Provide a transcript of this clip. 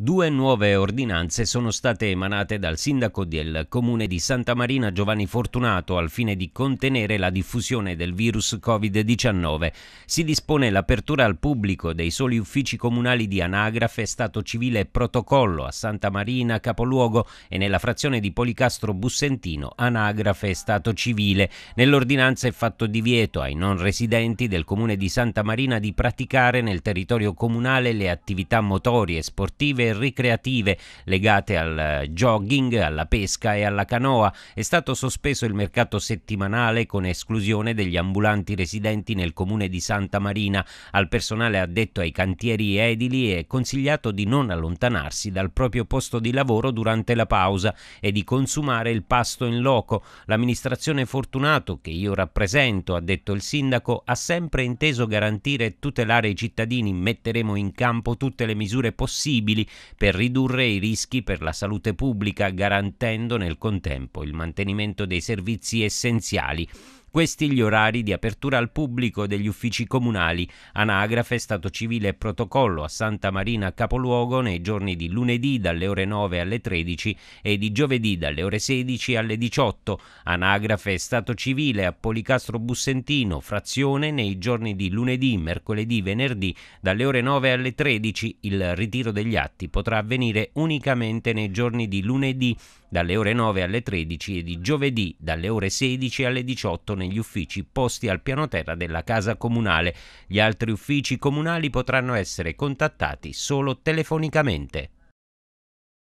Due nuove ordinanze sono state emanate dal sindaco del comune di Santa Marina Giovanni Fortunato al fine di contenere la diffusione del virus Covid-19. Si dispone l'apertura al pubblico dei soli uffici comunali di anagrafe, stato civile e protocollo a Santa Marina, capoluogo, e nella frazione di Policastro Bussentino, anagrafe e stato civile. Nell'ordinanza è fatto divieto ai non residenti del comune di Santa Marina di praticare nel territorio comunale le attività motorie, sportive ricreative legate al eh, jogging, alla pesca e alla canoa. È stato sospeso il mercato settimanale con esclusione degli ambulanti residenti nel comune di Santa Marina. Al personale addetto ai cantieri edili è consigliato di non allontanarsi dal proprio posto di lavoro durante la pausa e di consumare il pasto in loco. L'amministrazione Fortunato, che io rappresento, ha detto il sindaco, ha sempre inteso garantire e tutelare i cittadini. Metteremo in campo tutte le misure possibili per ridurre i rischi per la salute pubblica garantendo nel contempo il mantenimento dei servizi essenziali questi gli orari di apertura al pubblico degli uffici comunali, anagrafe, stato civile e protocollo a Santa Marina Capoluogo nei giorni di lunedì dalle ore 9 alle 13 e di giovedì dalle ore 16 alle 18, anagrafe, stato civile a Policastro Bussentino, frazione nei giorni di lunedì, mercoledì, venerdì dalle ore 9 alle 13. Il ritiro degli atti potrà avvenire unicamente nei giorni di lunedì dalle ore 9 alle 13 e di giovedì dalle ore 16 alle 18 negli uffici posti al piano terra della Casa Comunale. Gli altri uffici comunali potranno essere contattati solo telefonicamente.